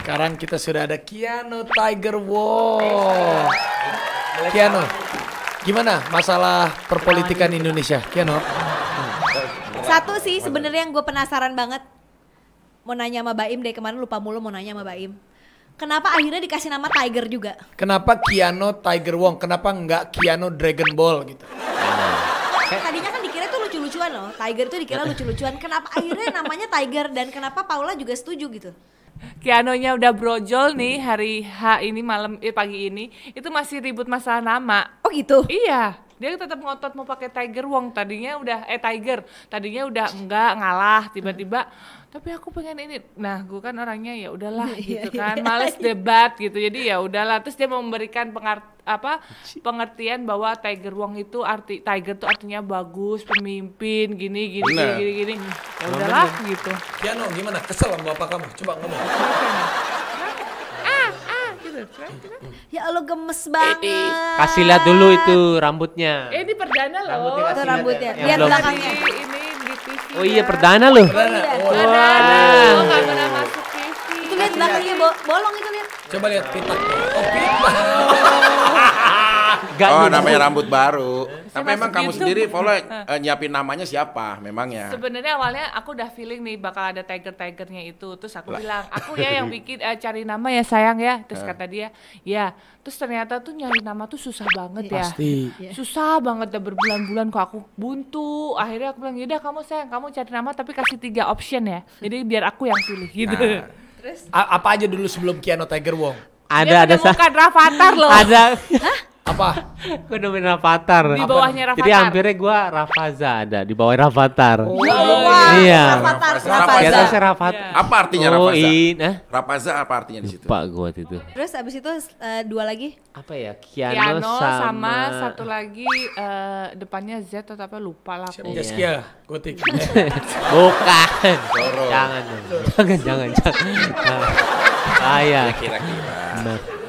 Sekarang kita sudah ada Kiano Tiger Wolf. Kiano, gimana masalah perpolitikan Indonesia? Kiano? Satu sih sebenarnya yang gue penasaran banget. Mau nanya sama Baim deh kemarin lupa mulu mau nanya sama Baim. Kenapa akhirnya dikasih nama Tiger juga? Kenapa Kiano Tiger Wong? Kenapa nggak Kiano Dragon Ball gitu? loh Tiger itu dikira lucu-lucuan kenapa akhirnya namanya Tiger dan kenapa Paula juga setuju gitu Kianonya udah brojol nih hari H ini malam eh, pagi ini itu masih ribut masalah nama. Oh gitu. Iya dia tetap ngotot mau pakai Tiger Wong tadinya udah eh Tiger tadinya udah enggak ngalah tiba-tiba tapi aku pengen ini nah gue kan orangnya ya udahlah iya, gitu iya, kan iya. males debat gitu jadi ya udahlah terus dia memberikan pengart apa pengertian bahwa Tiger Wong itu arti Tiger tuh artinya bagus pemimpin gini gini gini gini, gini. ya udahlah gitu Piano gimana kesel sama bapak kamu coba ngomong ya Allah gemes eh, eh. banget. Kasih lihat dulu itu rambutnya. Eh, ini perdana loh. Rambutnya itu ya. rambutnya. Lihat belakangnya. Ini di TV. Oh iya ya. perdana loh. Perdana. Wah. Oh, enggak pernah masuk TV. Itu lihat belakangnya bolong itu lihat. Coba lihat pita Oh, pitak. Gak Oh, namanya rambut baru. Tapi memang kamu gitu. sendiri follow uh, eh, nyiapin namanya siapa memang ya. Sebenarnya awalnya aku udah feeling nih bakal ada tiger-tigernya itu. Terus aku lah. bilang, "Aku ya yang bikin uh, cari nama ya sayang ya." Terus uh. kata dia, "Ya." Terus ternyata tuh nyari nama tuh susah banget ya. Pasti. Iya. Susah banget dah berbulan-bulan kok aku buntu. Akhirnya aku bilang, "Yaudah kamu sayang, kamu cari nama tapi kasih tiga option ya." Jadi biar aku yang pilih gitu. Nah. Terus A apa aja dulu sebelum Kiano Tiger Wong? Ada dia ada menemukan Rafathar loh. Ada. Hah? apa gue nemuin Avatar di bawahnya Rafathar jadi hampirnya gue Rafaza ada di bawah Rafathar oh, oh iya, iya. Rafathar Rafaza di atasnya Rafathar yeah. apa artinya oh, Rafaza oh, iya, in, eh? Rafaza apa artinya di situ lupa gue itu terus abis itu uh, dua lagi apa ya Kiano, Kiano sama... sama satu lagi uh, depannya Z atau apa lupa lah aku Jaskia Gotik bukan jangan jangan jangan jangan ah, saya ah, kira-kira